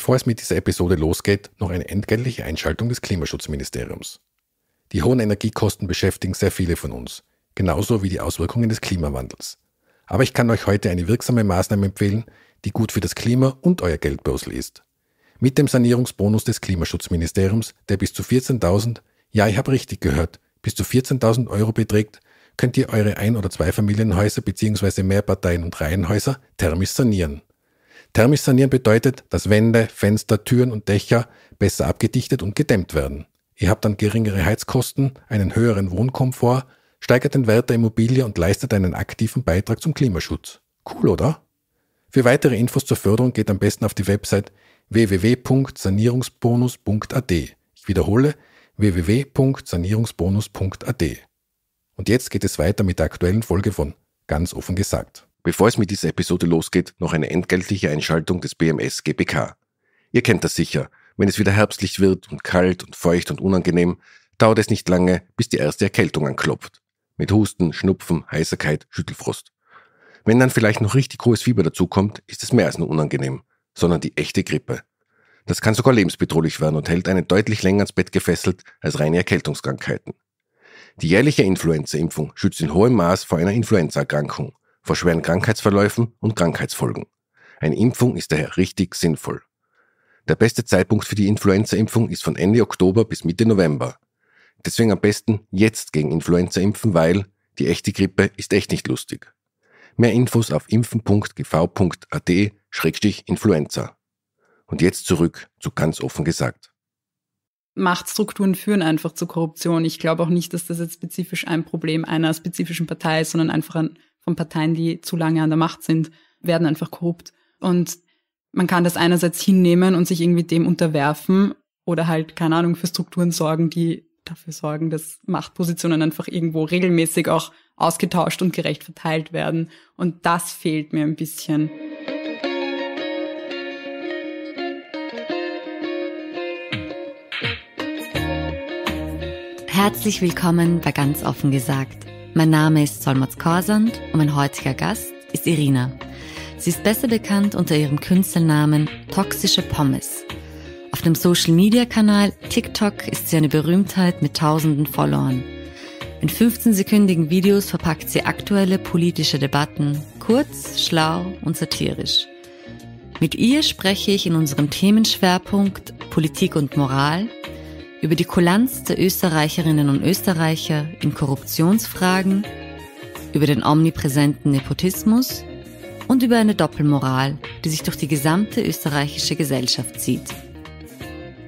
Bevor es mit dieser Episode losgeht, noch eine entgeltliche Einschaltung des Klimaschutzministeriums. Die hohen Energiekosten beschäftigen sehr viele von uns, genauso wie die Auswirkungen des Klimawandels. Aber ich kann euch heute eine wirksame Maßnahme empfehlen, die gut für das Klima und euer Geldbörsel ist. Mit dem Sanierungsbonus des Klimaschutzministeriums, der bis zu 14.000, ja ich habe richtig gehört, bis zu 14.000 Euro beträgt, könnt ihr eure Ein- oder Zweifamilienhäuser bzw. Mehrparteien- und Reihenhäuser thermisch sanieren. Thermisch sanieren bedeutet, dass Wände, Fenster, Türen und Dächer besser abgedichtet und gedämmt werden. Ihr habt dann geringere Heizkosten, einen höheren Wohnkomfort, steigert den Wert der Immobilie und leistet einen aktiven Beitrag zum Klimaschutz. Cool, oder? Für weitere Infos zur Förderung geht am besten auf die Website www.sanierungsbonus.at. Ich wiederhole www.sanierungsbonus.at. Und jetzt geht es weiter mit der aktuellen Folge von Ganz offen gesagt. Bevor es mit dieser Episode losgeht, noch eine endgültige Einschaltung des BMS GBK. Ihr kennt das sicher. Wenn es wieder herbstlich wird und kalt und feucht und unangenehm, dauert es nicht lange, bis die erste Erkältung anklopft. Mit Husten, Schnupfen, Heiserkeit, Schüttelfrost. Wenn dann vielleicht noch richtig hohes Fieber dazukommt, ist es mehr als nur unangenehm, sondern die echte Grippe. Das kann sogar lebensbedrohlich werden und hält einen deutlich länger ins Bett gefesselt als reine Erkältungskrankheiten. Die jährliche Influenza-Impfung schützt in hohem Maß vor einer Influenza-Erkrankung vor schweren Krankheitsverläufen und Krankheitsfolgen. Eine Impfung ist daher richtig sinnvoll. Der beste Zeitpunkt für die Influenza-Impfung ist von Ende Oktober bis Mitte November. Deswegen am besten jetzt gegen Influenza impfen, weil die echte Grippe ist echt nicht lustig. Mehr Infos auf impfen.gv.at-influenza. Und jetzt zurück zu ganz offen gesagt. Machtstrukturen führen einfach zu Korruption. Ich glaube auch nicht, dass das jetzt spezifisch ein Problem einer spezifischen Partei ist, sondern einfach ein von Parteien, die zu lange an der Macht sind, werden einfach korrupt. Und man kann das einerseits hinnehmen und sich irgendwie dem unterwerfen oder halt, keine Ahnung, für Strukturen sorgen, die dafür sorgen, dass Machtpositionen einfach irgendwo regelmäßig auch ausgetauscht und gerecht verteilt werden. Und das fehlt mir ein bisschen. Herzlich willkommen bei Ganz offen gesagt mein Name ist Solmaz Korsand und mein heutiger Gast ist Irina. Sie ist besser bekannt unter ihrem Künstlernamen Toxische Pommes. Auf dem Social-Media-Kanal TikTok ist sie eine Berühmtheit mit tausenden Followern. In 15-sekündigen Videos verpackt sie aktuelle politische Debatten, kurz, schlau und satirisch. Mit ihr spreche ich in unserem Themenschwerpunkt Politik und Moral über die Kulanz der Österreicherinnen und Österreicher in Korruptionsfragen, über den omnipräsenten Nepotismus und über eine Doppelmoral, die sich durch die gesamte österreichische Gesellschaft zieht.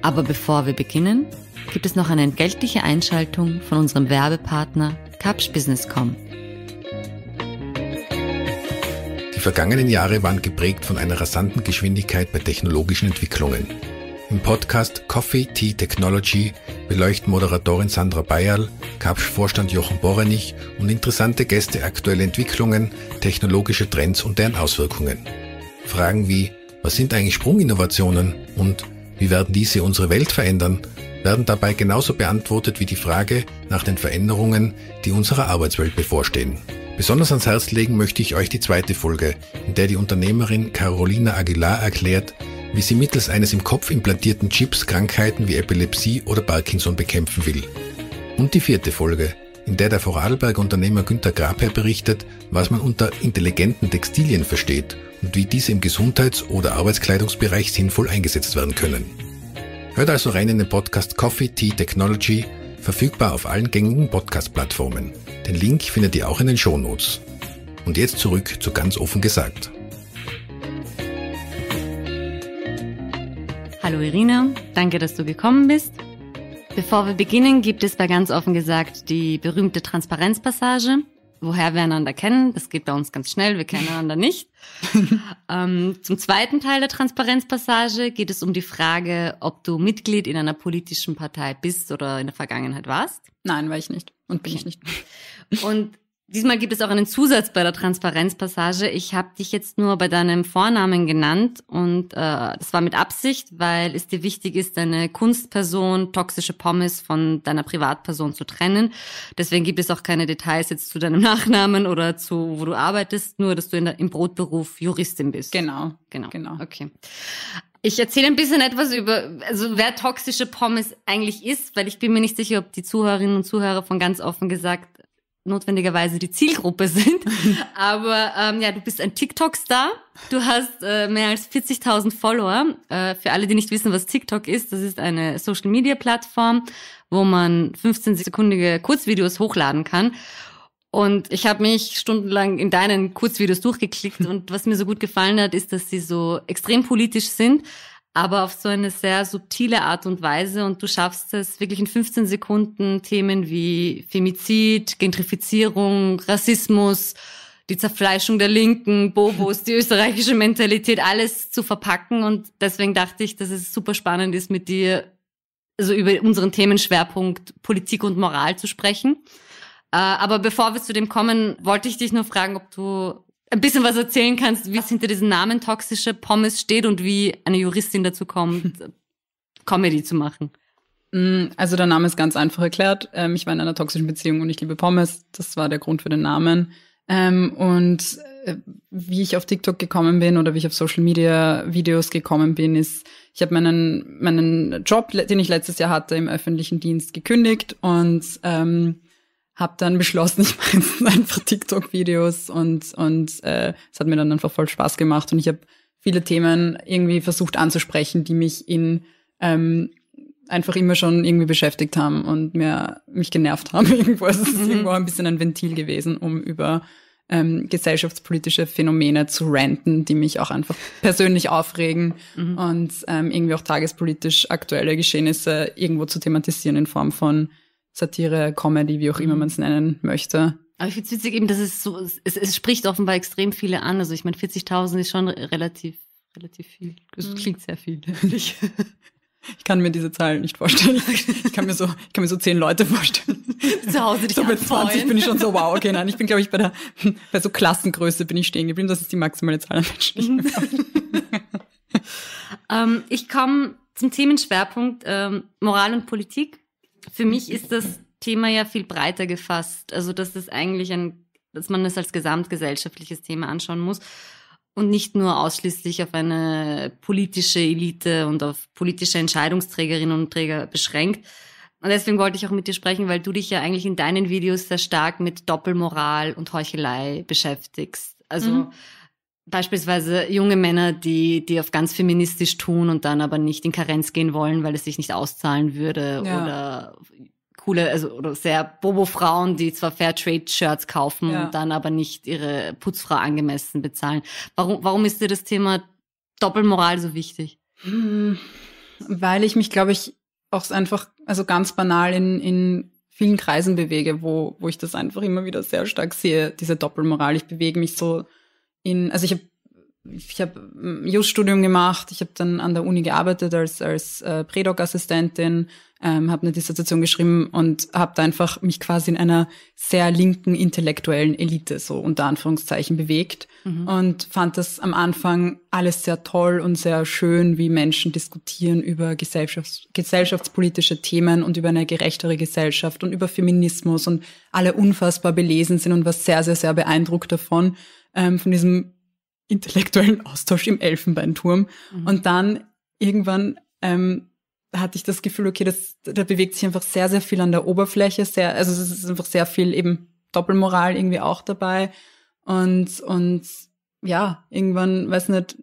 Aber bevor wir beginnen, gibt es noch eine entgeltliche Einschaltung von unserem Werbepartner Capsch Business.com. Die vergangenen Jahre waren geprägt von einer rasanten Geschwindigkeit bei technologischen Entwicklungen. Im Podcast Coffee Tea Technology beleuchten Moderatorin Sandra Bayerl, Kapsch-Vorstand Jochen Borenich und interessante Gäste aktuelle Entwicklungen, technologische Trends und deren Auswirkungen. Fragen wie, was sind eigentlich Sprunginnovationen und wie werden diese unsere Welt verändern, werden dabei genauso beantwortet wie die Frage nach den Veränderungen, die unserer Arbeitswelt bevorstehen. Besonders ans Herz legen möchte ich euch die zweite Folge, in der die Unternehmerin Carolina Aguilar erklärt, wie sie mittels eines im Kopf implantierten Chips Krankheiten wie Epilepsie oder Parkinson bekämpfen will. Und die vierte Folge, in der der Vorarlberg-Unternehmer Günter Graper berichtet, was man unter intelligenten Textilien versteht und wie diese im Gesundheits- oder Arbeitskleidungsbereich sinnvoll eingesetzt werden können. Hört also rein in den Podcast Coffee Tea Technology, verfügbar auf allen gängigen Podcast-Plattformen. Den Link findet ihr auch in den Shownotes. Und jetzt zurück zu ganz offen gesagt. Hallo Irina, danke, dass du gekommen bist. Bevor wir beginnen, gibt es bei ganz offen gesagt die berühmte Transparenzpassage. Woher wir einander kennen, das geht bei uns ganz schnell, wir kennen einander nicht. ähm, zum zweiten Teil der Transparenzpassage geht es um die Frage, ob du Mitglied in einer politischen Partei bist oder in der Vergangenheit warst. Nein, war ich nicht und bin okay. ich nicht. und Diesmal gibt es auch einen Zusatz bei der Transparenzpassage. Ich habe dich jetzt nur bei deinem Vornamen genannt und äh, das war mit Absicht, weil es dir wichtig ist, deine Kunstperson, toxische Pommes von deiner Privatperson zu trennen. Deswegen gibt es auch keine Details jetzt zu deinem Nachnamen oder zu, wo du arbeitest, nur dass du der, im Brotberuf Juristin bist. Genau, genau, genau. Okay. Ich erzähle ein bisschen etwas über, also wer toxische Pommes eigentlich ist, weil ich bin mir nicht sicher, ob die Zuhörerinnen und Zuhörer von ganz offen gesagt notwendigerweise die Zielgruppe sind. Aber ähm, ja, du bist ein TikTok-Star. Du hast äh, mehr als 40.000 Follower. Äh, für alle, die nicht wissen, was TikTok ist, das ist eine Social-Media-Plattform, wo man 15-sekundige Kurzvideos hochladen kann. Und ich habe mich stundenlang in deinen Kurzvideos durchgeklickt und was mir so gut gefallen hat, ist, dass sie so extrem politisch sind, aber auf so eine sehr subtile Art und Weise. Und du schaffst es wirklich in 15 Sekunden Themen wie Femizid, Gentrifizierung, Rassismus, die Zerfleischung der Linken, Bobos, die österreichische Mentalität, alles zu verpacken. Und deswegen dachte ich, dass es super spannend ist, mit dir also über unseren Themenschwerpunkt Politik und Moral zu sprechen. Äh, aber bevor wir zu dem kommen, wollte ich dich nur fragen, ob du ein bisschen was erzählen kannst, wie es hinter diesem Namen toxische Pommes steht und wie eine Juristin dazu kommt, Comedy zu machen. Mm, also der Name ist ganz einfach erklärt. Ähm, ich war in einer toxischen Beziehung und ich liebe Pommes. Das war der Grund für den Namen. Ähm, und äh, wie ich auf TikTok gekommen bin oder wie ich auf Social Media Videos gekommen bin, ist, ich habe meinen, meinen Job, den ich letztes Jahr hatte, im öffentlichen Dienst gekündigt und ähm, habe dann beschlossen, ich mache einfach TikTok-Videos und und äh, es hat mir dann einfach voll Spaß gemacht und ich habe viele Themen irgendwie versucht anzusprechen, die mich in ähm, einfach immer schon irgendwie beschäftigt haben und mir mich genervt haben irgendwo. Also es ist mhm. irgendwo ein bisschen ein Ventil gewesen, um über ähm, gesellschaftspolitische Phänomene zu ranten, die mich auch einfach persönlich aufregen mhm. und ähm, irgendwie auch tagespolitisch aktuelle Geschehnisse irgendwo zu thematisieren in Form von Satire, Comedy, wie auch immer mhm. man es nennen möchte. Aber ich finde es witzig eben, dass es so, es, es spricht offenbar extrem viele an. Also ich meine, 40.000 ist schon relativ, relativ viel. Das mhm. klingt sehr viel. Ich, ich kann mir diese Zahl nicht vorstellen. Ich kann mir so, ich kann mir so zehn Leute vorstellen. Zu Hause dich So bei 20 bin ich schon so, wow, okay, nein, ich bin, glaube ich, bei der, bei so Klassengröße bin ich stehen geblieben. Das ist die maximale Zahl an Menschen. Mhm. ähm, ich komme zum Themenschwerpunkt ähm, Moral und Politik für mich ist das Thema ja viel breiter gefasst. Also, dass das eigentlich ein, dass man das als gesamtgesellschaftliches Thema anschauen muss und nicht nur ausschließlich auf eine politische Elite und auf politische Entscheidungsträgerinnen und Träger beschränkt. Und deswegen wollte ich auch mit dir sprechen, weil du dich ja eigentlich in deinen Videos sehr stark mit Doppelmoral und Heuchelei beschäftigst. Also, mhm beispielsweise junge Männer, die, die auf ganz feministisch tun und dann aber nicht in Karenz gehen wollen, weil es sich nicht auszahlen würde ja. oder coole, also oder sehr Bobo-Frauen, die zwar Fairtrade-Shirts kaufen ja. und dann aber nicht ihre Putzfrau angemessen bezahlen. Warum, warum ist dir das Thema Doppelmoral so wichtig? Mm, weil ich mich, glaube ich, auch einfach, also ganz banal in, in vielen Kreisen bewege, wo, wo ich das einfach immer wieder sehr stark sehe, diese Doppelmoral. Ich bewege mich so in, also ich habe ich hab mm, Just-Studium gemacht, ich habe dann an der Uni gearbeitet als, als äh, Predoc-Assistentin, ähm, habe eine Dissertation geschrieben und habe da einfach mich quasi in einer sehr linken intellektuellen Elite so unter Anführungszeichen bewegt mhm. und fand das am Anfang alles sehr toll und sehr schön, wie Menschen diskutieren über Gesellschafts gesellschaftspolitische Themen und über eine gerechtere Gesellschaft und über Feminismus und alle unfassbar belesen sind und war sehr, sehr, sehr beeindruckt davon ähm, von diesem intellektuellen Austausch im Elfenbeinturm. Mhm. Und dann irgendwann ähm, hatte ich das Gefühl, okay, das, da bewegt sich einfach sehr, sehr viel an der Oberfläche, sehr, also es ist einfach sehr viel eben Doppelmoral irgendwie auch dabei. Und, und ja, irgendwann, weiß nicht,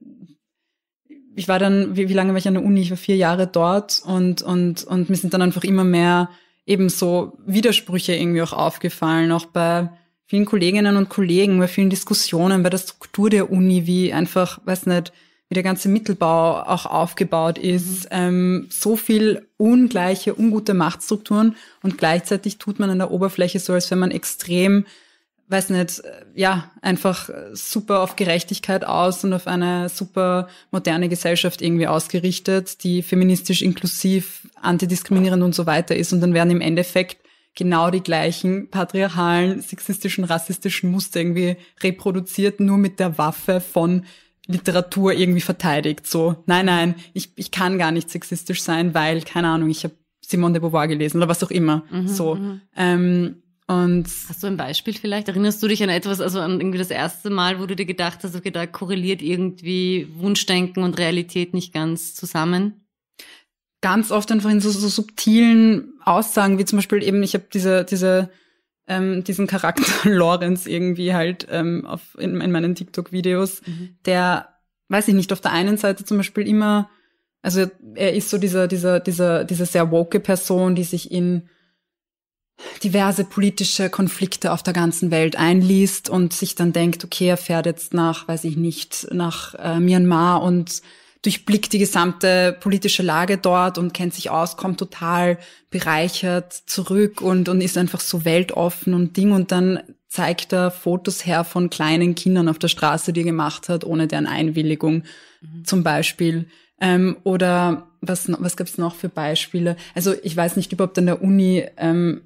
ich war dann, wie, wie lange war ich an der Uni? Ich war vier Jahre dort und, und, und mir sind dann einfach immer mehr eben so Widersprüche irgendwie auch aufgefallen, auch bei vielen Kolleginnen und Kollegen, bei vielen Diskussionen, bei der Struktur der Uni, wie einfach, weiß nicht, wie der ganze Mittelbau auch aufgebaut mhm. ist. Ähm, so viel ungleiche, ungute Machtstrukturen und gleichzeitig tut man an der Oberfläche so, als wenn man extrem, weiß nicht, äh, ja, einfach super auf Gerechtigkeit aus und auf eine super moderne Gesellschaft irgendwie ausgerichtet, die feministisch, inklusiv, antidiskriminierend und so weiter ist. Und dann werden im Endeffekt genau die gleichen patriarchalen, sexistischen, rassistischen Muster irgendwie reproduziert, nur mit der Waffe von Literatur irgendwie verteidigt. So, nein, nein, ich, ich kann gar nicht sexistisch sein, weil, keine Ahnung, ich habe Simone de Beauvoir gelesen oder was auch immer. Mhm, so. Mhm. Ähm, und hast du ein Beispiel vielleicht? Erinnerst du dich an etwas, also an irgendwie das erste Mal, wo du dir gedacht hast, okay, da korreliert irgendwie Wunschdenken und Realität nicht ganz zusammen? ganz oft einfach in so, so subtilen Aussagen, wie zum Beispiel eben, ich habe diese, diese, ähm, diesen Charakter Lorenz irgendwie halt ähm, auf, in, in meinen TikTok-Videos, mhm. der, weiß ich nicht, auf der einen Seite zum Beispiel immer, also er ist so dieser, dieser, dieser, diese sehr woke Person, die sich in diverse politische Konflikte auf der ganzen Welt einliest und sich dann denkt, okay, er fährt jetzt nach, weiß ich nicht, nach äh, Myanmar und durchblickt die gesamte politische Lage dort und kennt sich aus, kommt total bereichert zurück und, und ist einfach so weltoffen und Ding. Und dann zeigt er Fotos her von kleinen Kindern auf der Straße, die er gemacht hat, ohne deren Einwilligung mhm. zum Beispiel. Ähm, oder was, was gibt's noch für Beispiele? Also ich weiß nicht, überhaupt an der Uni ähm,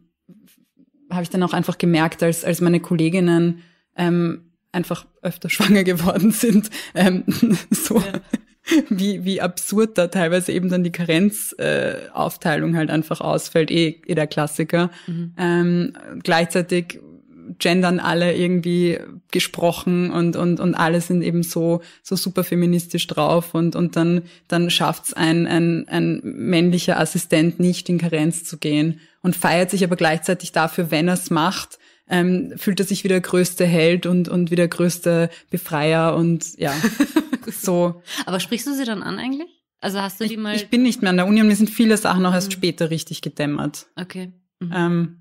habe ich dann auch einfach gemerkt, als, als meine Kolleginnen ähm, einfach öfter schwanger geworden sind. Ähm, so. Ja. wie, wie absurd da teilweise eben dann die Karenzaufteilung äh, halt einfach ausfällt, eh, eh der Klassiker. Mhm. Ähm, gleichzeitig gendern alle irgendwie gesprochen und, und, und alle sind eben so, so super feministisch drauf und, und dann, dann schafft's ein, ein, ein männlicher Assistent nicht in Karenz zu gehen und feiert sich aber gleichzeitig dafür, wenn er's macht, ähm, fühlt er sich wie der größte Held und, und wie der größte Befreier und ja, so. Aber sprichst du sie dann an eigentlich? Also hast du die mal. Ich, bin nicht mehr an der Uni und mir sind viele Sachen auch erst mhm. später richtig gedämmert. Okay. Mhm. Ähm,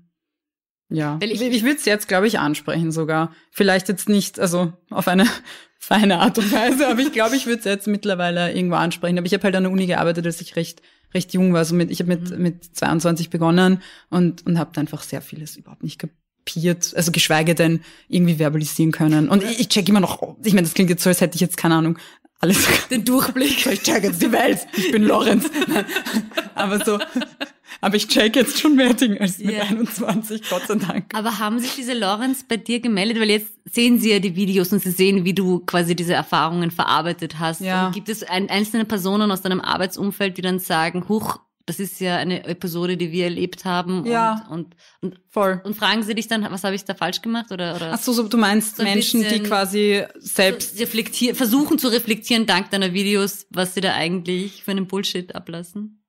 ja. Weil ich ich würde es jetzt, glaube ich, ansprechen sogar. Vielleicht jetzt nicht, also auf eine feine Art und Weise, aber ich glaube, ich würde es jetzt mittlerweile irgendwo ansprechen. Aber ich habe halt an der Uni gearbeitet, als ich recht recht jung war. Also mit, ich habe mit, mhm. mit 22 begonnen und, und habe einfach sehr vieles überhaupt nicht ge kapiert, also geschweige denn irgendwie verbalisieren können. Und ich, ich check immer noch, ich meine, das klingt jetzt so, als hätte ich jetzt, keine Ahnung, alles den Durchblick. ich check jetzt die Welt. Ich bin Lorenz. aber so, aber ich check jetzt schon mehr Dinge als mit yeah. 21, Gott sei Dank. Aber haben sich diese Lorenz bei dir gemeldet? Weil jetzt sehen sie ja die Videos und sie sehen, wie du quasi diese Erfahrungen verarbeitet hast. Ja. Und gibt es ein, einzelne Personen aus deinem Arbeitsumfeld, die dann sagen, huch, das ist ja eine Episode, die wir erlebt haben. Ja. Und, und, und voll. Und fragen sie dich dann, was habe ich da falsch gemacht? Oder, oder Ach so, so du meinst so Menschen, die quasi selbst reflektieren, versuchen zu reflektieren dank deiner Videos, was sie da eigentlich für einen Bullshit ablassen?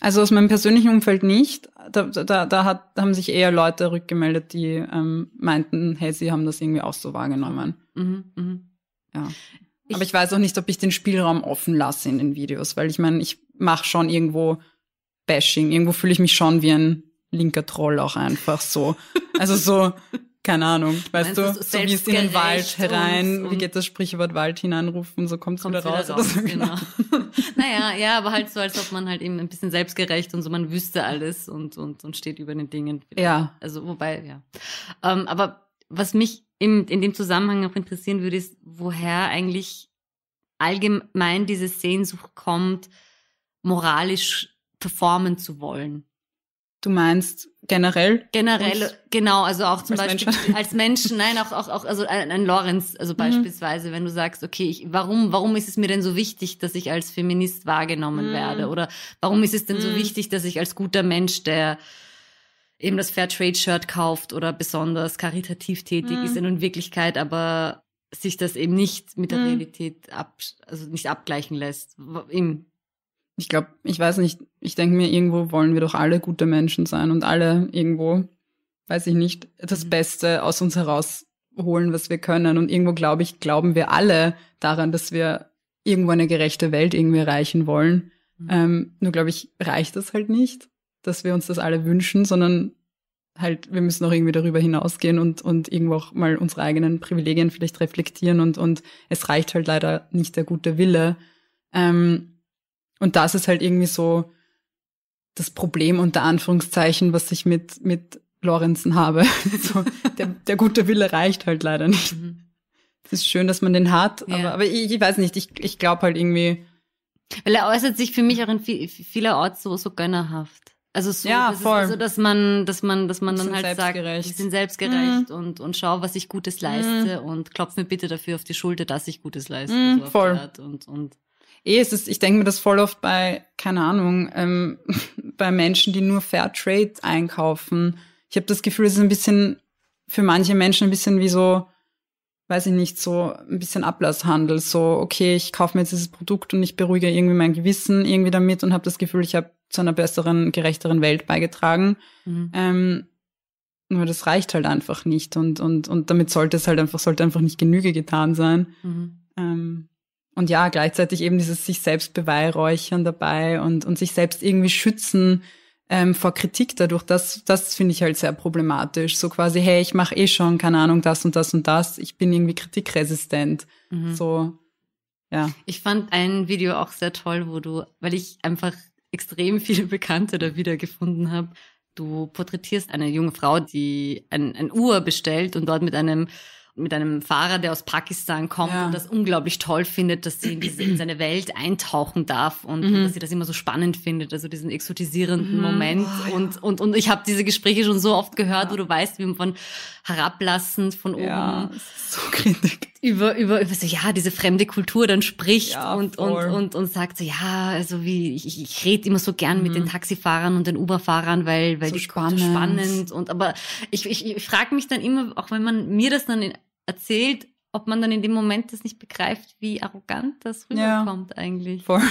Also aus meinem persönlichen Umfeld nicht. Da, da, da, hat, da haben sich eher Leute rückgemeldet, die ähm, meinten, hey, sie haben das irgendwie auch so wahrgenommen. Mhm, mhm. Ja. Ich, Aber ich weiß auch nicht, ob ich den Spielraum offen lasse in den Videos, weil ich meine, ich mache schon irgendwo Bashing. Irgendwo fühle ich mich schon wie ein linker Troll auch einfach so. Also so, keine Ahnung, weißt Meinst du, so wie es in den Wald herein, wie geht das Sprichwort Wald hineinrufen, so kommt es wieder, wieder raus. so, genau. genau. naja, ja, aber halt so, als ob man halt eben ein bisschen selbstgerecht und so, man wüsste alles und, und, und steht über den Dingen. Vielleicht. Ja. Also, wobei, ja. Ähm, aber was mich im, in dem Zusammenhang auch interessieren würde, ist, woher eigentlich allgemein diese Sehnsucht kommt, moralisch performen zu wollen. Du meinst generell? Generell, genau, also auch zum als Beispiel Menschen. als Menschen, nein, auch, auch, auch also ein, ein Lorenz, also mhm. beispielsweise, wenn du sagst, okay, ich, warum, warum ist es mir denn so wichtig, dass ich als Feminist wahrgenommen mhm. werde? Oder warum ist es denn mhm. so wichtig, dass ich als guter Mensch, der eben das Fairtrade-Shirt kauft oder besonders karitativ tätig ist mhm. in Wirklichkeit, aber sich das eben nicht mit der mhm. Realität ab, also nicht abgleichen lässt, im ich glaube, ich weiß nicht, ich denke mir, irgendwo wollen wir doch alle gute Menschen sein und alle irgendwo, weiß ich nicht, das mhm. Beste aus uns herausholen, was wir können. Und irgendwo, glaube ich, glauben wir alle daran, dass wir irgendwo eine gerechte Welt irgendwie erreichen wollen. Mhm. Ähm, nur, glaube ich, reicht das halt nicht, dass wir uns das alle wünschen, sondern halt, wir müssen auch irgendwie darüber hinausgehen und, und irgendwo auch mal unsere eigenen Privilegien vielleicht reflektieren und, und es reicht halt leider nicht der gute Wille. Ähm, und das ist halt irgendwie so das Problem unter Anführungszeichen, was ich mit, mit Lorenzen habe. so, der, der gute Wille reicht halt leider nicht. Mhm. Es ist schön, dass man den hat, ja. aber, aber ich, ich, weiß nicht, ich, ich glaube halt irgendwie. Weil er äußert sich für mich auch in viel, vielerorts so, so gönnerhaft. Also so, ja, das voll. so, dass man, dass man, dass man dann halt sagt, ich bin selbstgerecht mhm. und, und schau, was ich Gutes leiste mhm. und klopf mir bitte dafür auf die Schulter, dass ich Gutes leiste. Mhm, so voll. Und, und eh, es ist, ich denke mir das voll oft bei, keine Ahnung, ähm, bei Menschen, die nur Fair Trade einkaufen. Ich habe das Gefühl, es ist ein bisschen für manche Menschen ein bisschen wie so, weiß ich nicht, so ein bisschen Ablasshandel. So, okay, ich kaufe mir jetzt dieses Produkt und ich beruhige irgendwie mein Gewissen irgendwie damit und habe das Gefühl, ich habe zu einer besseren, gerechteren Welt beigetragen. Mhm. Ähm, nur das reicht halt einfach nicht und, und, und damit sollte es halt einfach, sollte einfach nicht Genüge getan sein. Mhm. Ähm, und ja, gleichzeitig eben dieses sich selbst beweihräuchern dabei und, und sich selbst irgendwie schützen ähm, vor Kritik dadurch, das, das finde ich halt sehr problematisch. So quasi, hey, ich mache eh schon, keine Ahnung, das und das und das. Ich bin irgendwie kritikresistent. Mhm. So, ja. Ich fand ein Video auch sehr toll, wo du, weil ich einfach extrem viele Bekannte da wiedergefunden habe, du porträtierst eine junge Frau, die ein, ein Uhr bestellt und dort mit einem mit einem Fahrer, der aus Pakistan kommt ja. und das unglaublich toll findet, dass sie in, diese, in seine Welt eintauchen darf und, mhm. und, dass sie das immer so spannend findet, also diesen exotisierenden mhm. Moment. Oh, ja. und, und, und ich habe diese Gespräche schon so oft gehört, ja. wo du weißt, wie man von herablassend von oben so über, über, über so, ja, diese fremde Kultur dann spricht und, und, und, und sagt so, ja, also wie, ich, ich rede immer so gern mhm. mit den Taxifahrern und den Uberfahrern, weil, weil so die spannend. spannend und aber ich, ich, ich frage mich dann immer, auch wenn man mir das dann in erzählt, ob man dann in dem Moment das nicht begreift, wie arrogant das rüberkommt ja, eigentlich. Voll.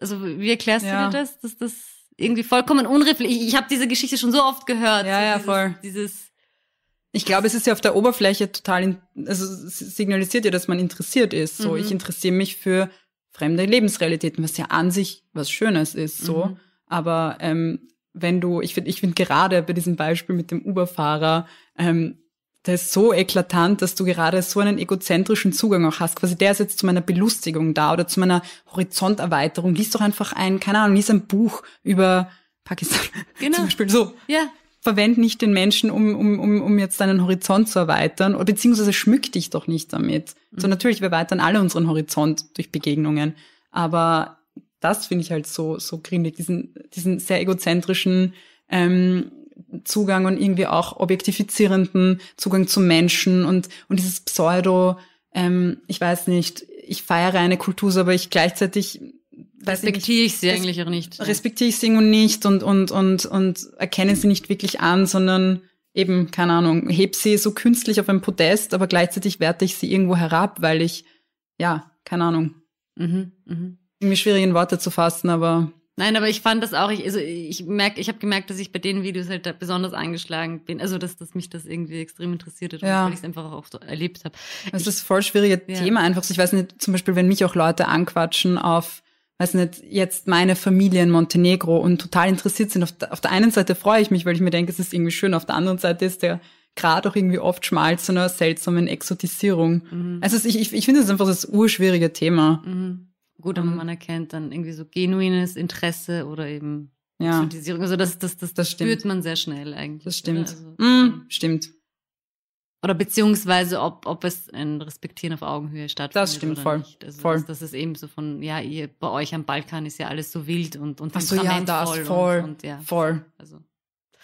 Also wie erklärst ja. du dir das, dass das irgendwie vollkommen unreflektiert? Ich, ich habe diese Geschichte schon so oft gehört. Ja, so ja, dieses, voll. Dieses ich glaube, es ist ja auf der Oberfläche total, also signalisiert ja, dass man interessiert ist. So, mhm. ich interessiere mich für fremde Lebensrealitäten, was ja an sich was Schönes ist. So, mhm. aber ähm, wenn du, ich finde, ich finde gerade bei diesem Beispiel mit dem Uberfahrer, ähm, der ist so eklatant, dass du gerade so einen egozentrischen Zugang auch hast. Quasi der ist jetzt zu meiner Belustigung da oder zu meiner Horizonterweiterung. Lies doch einfach ein, keine Ahnung, lies ein Buch über Pakistan genau. zum Beispiel. So. Ja. Verwend nicht den Menschen, um, um, um, um jetzt deinen Horizont zu erweitern, oder beziehungsweise schmück dich doch nicht damit. Mhm. So natürlich, wir erweitern alle unseren Horizont durch Begegnungen. Aber das finde ich halt so, so grimmig, diesen, diesen sehr egozentrischen, ähm, Zugang und irgendwie auch objektifizierenden Zugang zu Menschen und, und dieses Pseudo, ähm, ich weiß nicht, ich feiere eine Kultur, aber ich gleichzeitig respektiere ich, sie res eigentlich auch nicht. Respektiere ich sie und nicht und, und, und, und erkenne sie nicht wirklich an, sondern eben, keine Ahnung, heb sie so künstlich auf ein Podest, aber gleichzeitig werte ich sie irgendwo herab, weil ich, ja, keine Ahnung. Mhm, mh. Irgendwie schwierig in Worte zu fassen, aber Nein, aber ich fand das auch, ich, also ich merke, ich habe gemerkt, dass ich bei den Videos halt da besonders angeschlagen bin. Also dass, dass mich das irgendwie extrem interessiert hat, ja. weil ich es einfach auch so erlebt habe. Es ist voll schwierige ja. Thema einfach. Ich weiß nicht, zum Beispiel, wenn mich auch Leute anquatschen auf, weiß nicht, jetzt meine Familie in Montenegro und total interessiert sind, auf, auf der einen Seite freue ich mich, weil ich mir denke, es ist irgendwie schön, auf der anderen Seite ist der Grad auch irgendwie oft schmal zu einer seltsamen Exotisierung. Mhm. Also ich, ich, ich finde es einfach das urschwierige Thema. Mhm. Gut, aber mhm. man erkennt dann irgendwie so genuines Interesse oder eben ja. Exotisierung. Also das, das, das, das spürt stimmt. man sehr schnell eigentlich. Das stimmt. Also, mm, stimmt. Oder beziehungsweise ob, ob es ein Respektieren auf Augenhöhe stattfindet. Das stimmt oder voll. Nicht. Also voll. Das, das ist eben so von, ja, ihr bei euch am Balkan ist ja alles so wild und, und Ach so, ja, das voll. Und, und, ja, voll. Also.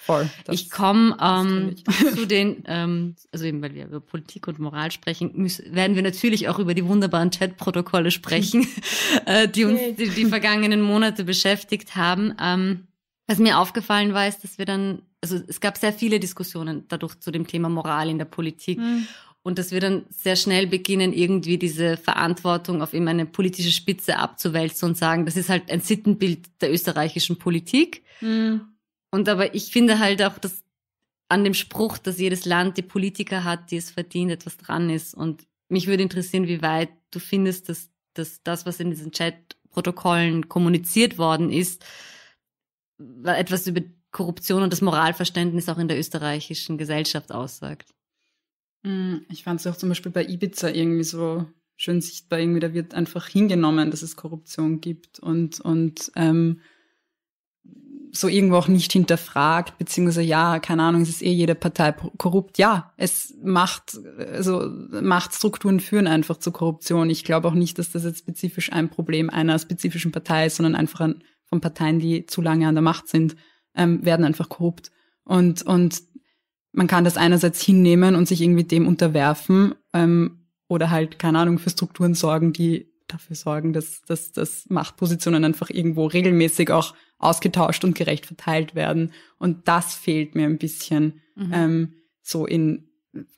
Voll, ich komme ähm, zu den, ähm, also eben weil wir über Politik und Moral sprechen, müssen, werden wir natürlich auch über die wunderbaren Chat-Protokolle sprechen, äh, die uns die, die, vergangenen Monate beschäftigt haben. Ähm, was mir aufgefallen war, ist, dass wir dann, also es gab sehr viele Diskussionen dadurch zu dem Thema Moral in der Politik. Mhm. Und dass wir dann sehr schnell beginnen, irgendwie diese Verantwortung auf eben eine politische Spitze abzuwälzen und sagen, das ist halt ein Sittenbild der österreichischen Politik. Mhm. Und aber ich finde halt auch, dass an dem Spruch, dass jedes Land die Politiker hat, die es verdient, etwas dran ist. Und mich würde interessieren, wie weit du findest, dass, dass das, was in diesen Chat-Protokollen kommuniziert worden ist, etwas über Korruption und das Moralverständnis auch in der österreichischen Gesellschaft aussagt. Mm, ich fand es auch zum Beispiel bei Ibiza irgendwie so schön sichtbar, irgendwie da wird einfach hingenommen, dass es Korruption gibt und, und ähm, so irgendwo auch nicht hinterfragt, beziehungsweise ja, keine Ahnung, es ist eh jede Partei korrupt. Ja, es macht, also Machtstrukturen führen einfach zu Korruption. Ich glaube auch nicht, dass das jetzt spezifisch ein Problem einer spezifischen Partei ist, sondern einfach an, von Parteien, die zu lange an der Macht sind, ähm, werden einfach korrupt. Und, und man kann das einerseits hinnehmen und sich irgendwie dem unterwerfen ähm, oder halt, keine Ahnung, für Strukturen sorgen, die dafür sorgen, dass, dass, dass Machtpositionen einfach irgendwo regelmäßig auch ausgetauscht und gerecht verteilt werden. Und das fehlt mir ein bisschen mhm. ähm, so in,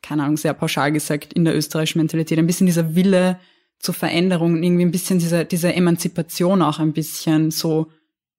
keine Ahnung, sehr pauschal gesagt, in der österreichischen Mentalität. Ein bisschen dieser Wille zur Veränderung irgendwie ein bisschen dieser, dieser Emanzipation auch ein bisschen so,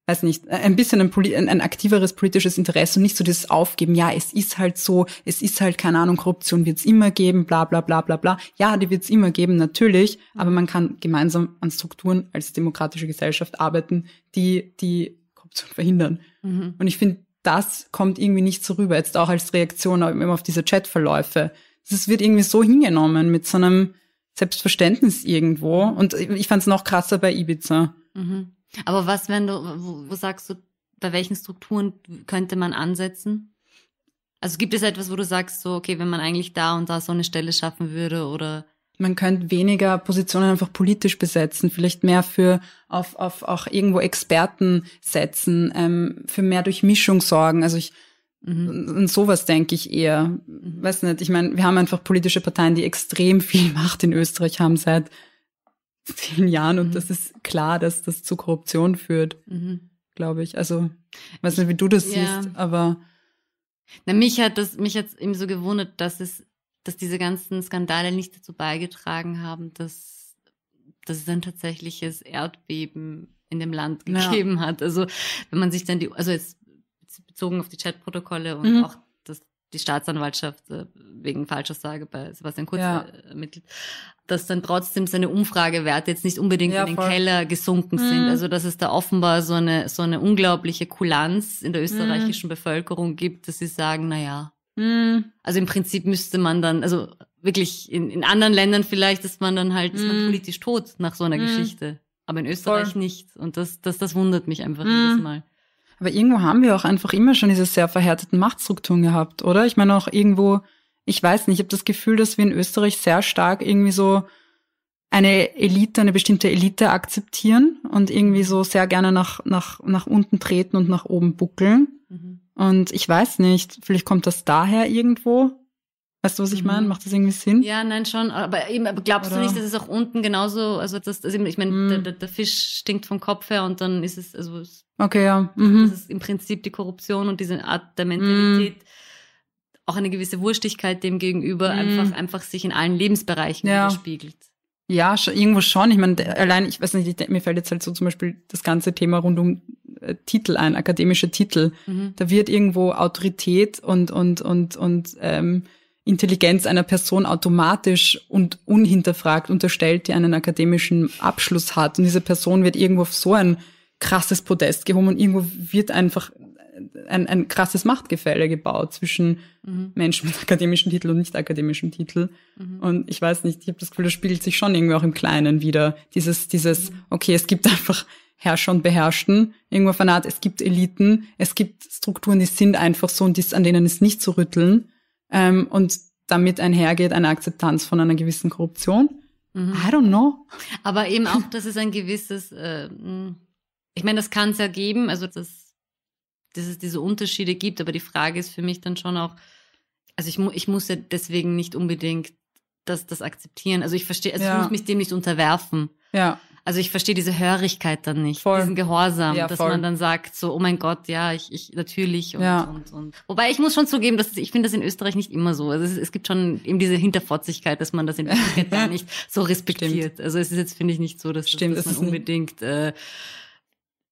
weiß nicht, äh, ein bisschen ein, ein, ein, aktiveres politisches Interesse und nicht so dieses Aufgeben, ja, es ist halt so, es ist halt, keine Ahnung, Korruption wird's immer geben, bla bla bla bla bla. Ja, die wird's immer geben, natürlich, mhm. aber man kann gemeinsam an Strukturen als demokratische Gesellschaft arbeiten, die, die zu verhindern. Mhm. Und ich finde, das kommt irgendwie nicht so rüber, jetzt auch als Reaktion auf diese Chatverläufe. Das wird irgendwie so hingenommen mit so einem Selbstverständnis irgendwo. Und ich fand es noch krasser bei Ibiza. Mhm. Aber was, wenn du, wo, wo sagst du, bei welchen Strukturen könnte man ansetzen? Also gibt es etwas, wo du sagst, so, okay, wenn man eigentlich da und da so eine Stelle schaffen würde oder man könnte weniger Positionen einfach politisch besetzen, vielleicht mehr für auf, auf auch irgendwo Experten setzen, ähm, für mehr Durchmischung sorgen. Also ich mhm. und sowas denke ich eher. Mhm. Weiß nicht, ich meine, wir haben einfach politische Parteien, die extrem viel Macht in Österreich haben seit zehn Jahren mhm. und das ist klar, dass das zu Korruption führt, mhm. glaube ich. Also ich weiß nicht, wie du das ja. siehst, aber. Na, mich hat das, mich jetzt eben so gewundert, dass es dass diese ganzen Skandale nicht dazu beigetragen haben, dass, dass es ein tatsächliches Erdbeben in dem Land gegeben ja. hat. Also wenn man sich dann die, also jetzt bezogen auf die Chatprotokolle und mhm. auch dass die Staatsanwaltschaft äh, wegen Falschaussage bei Sebastian Kurz ja. ermittelt, äh, dass dann trotzdem seine Umfragewerte jetzt nicht unbedingt ja, in den voll. Keller gesunken mhm. sind. Also dass es da offenbar so eine, so eine unglaubliche Kulanz in der mhm. österreichischen mhm. Bevölkerung gibt, dass sie sagen, na ja, hm, also im Prinzip müsste man dann, also wirklich in, in anderen Ländern vielleicht ist man dann halt, mm. ist man hm. politisch tot nach so einer mm. Geschichte. Aber in Österreich Voll. nicht. Und das, das, das wundert mich einfach mm. jedes Mal. Aber irgendwo haben wir auch einfach immer schon diese sehr verhärteten Machtstrukturen gehabt, oder? Ich meine auch irgendwo, ich weiß nicht, ich habe das Gefühl, dass wir in Österreich sehr stark irgendwie so eine Elite, eine bestimmte Elite akzeptieren und irgendwie so sehr gerne nach, nach, nach unten treten und nach oben buckeln. Mhm. Und ich weiß nicht, vielleicht kommt das daher irgendwo. Weißt du, was ich mhm. meine? Macht das irgendwie Sinn? Ja, nein, schon. Aber eben, aber glaubst Oder? du nicht, dass es auch unten genauso, also das, das ich meine, mm. der, der, Fisch stinkt vom Kopf her und dann ist es, also es, okay, ja. Mhm. das ist im Prinzip die Korruption und diese Art der mhm. Mentalität, mm. auch eine gewisse Wurstigkeit dem gegenüber, mm. einfach, einfach sich in allen Lebensbereichen ja. widerspiegelt. Ja, schon, irgendwo schon. Ich meine, allein, ich weiß nicht, ich, mir fällt jetzt halt so zum Beispiel das ganze Thema rund um äh, Titel ein, akademische Titel. Mhm. Da wird irgendwo Autorität und, und, und, und ähm, Intelligenz einer Person automatisch und unhinterfragt unterstellt, die einen akademischen Abschluss hat. Und diese Person wird irgendwo auf so ein krasses Podest gehoben und irgendwo wird einfach ein, ein krasses Machtgefälle gebaut zwischen mhm. Menschen mit akademischem Titel und nicht akademischem Titel. Mhm. Und ich weiß nicht, ich habe das Gefühl, das spiegelt sich schon irgendwie auch im Kleinen wieder. Dieses, dieses, mhm. okay, es gibt einfach Herrscher und Beherrschten, irgendwo auf Art, es gibt Eliten, es gibt Strukturen, die sind einfach so und die, an denen ist nicht zu rütteln. Ähm, und damit einhergeht eine Akzeptanz von einer gewissen Korruption. Mhm. I don't know. Aber eben auch, dass es ein gewisses, äh, ich meine, das kann es ja geben, also das dass es diese Unterschiede gibt. Aber die Frage ist für mich dann schon auch, also ich, mu ich muss ja deswegen nicht unbedingt das, das akzeptieren. Also ich verstehe, also ja. ich muss mich dem nicht unterwerfen. Ja. Also ich verstehe diese Hörigkeit dann nicht, voll. diesen Gehorsam, ja, dass voll. man dann sagt so, oh mein Gott, ja, ich, ich natürlich und, ja. und, und. Wobei ich muss schon zugeben, dass ich finde das in Österreich nicht immer so. Also es, es gibt schon eben diese Hinterfotzigkeit, dass man das in Österreich dann nicht so respektiert. Stimmt. Also es ist jetzt finde ich nicht so, dass, Stimmt, dass, dass man unbedingt äh,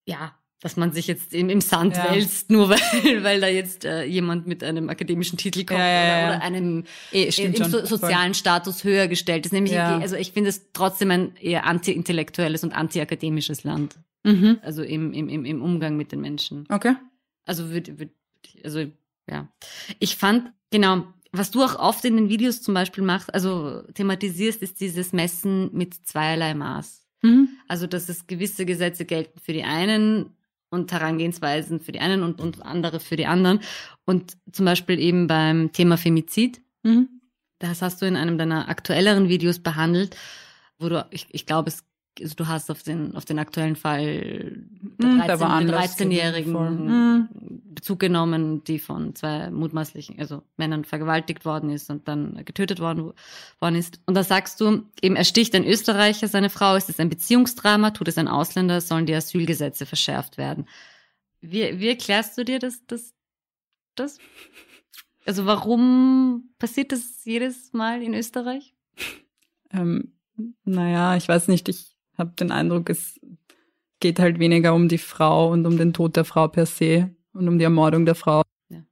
ja dass man sich jetzt im, im Sand ja. wälzt, nur weil, weil da jetzt äh, jemand mit einem akademischen Titel kommt ja, ja, oder, oder, einem e, im schon, so, sozialen voll. Status höher gestellt ist. Nämlich, also ich finde es trotzdem ein eher anti-intellektuelles und anti-akademisches Land. Mhm. Also im, im, im Umgang mit den Menschen. Okay. Also würde würd, also ja. Ich fand, genau, was du auch oft in den Videos zum Beispiel machst, also thematisierst, ist dieses Messen mit zweierlei Maß. Mhm. Also, dass es gewisse Gesetze gelten für die einen und Herangehensweisen für die einen und, und andere für die anderen. Und zum Beispiel eben beim Thema Femizid, mhm. das hast du in einem deiner aktuelleren Videos behandelt, wo du, ich, ich glaube, es also du hast auf den, auf den aktuellen Fall der 13, hm, der 13-Jährigen hm. Bezug genommen, die von zwei mutmaßlichen, also Männern vergewaltigt worden ist und dann getötet worden, worden ist. Und da sagst du, eben ersticht ein Österreicher seine Frau, ist es ein Beziehungsdrama, tut es ein Ausländer, sollen die Asylgesetze verschärft werden. Wie, wie erklärst du dir, dass das, das, also warum passiert das jedes Mal in Österreich? Ähm, naja, ich weiß nicht, ich habe den Eindruck, es geht halt weniger um die Frau und um den Tod der Frau per se und um die Ermordung der Frau ja.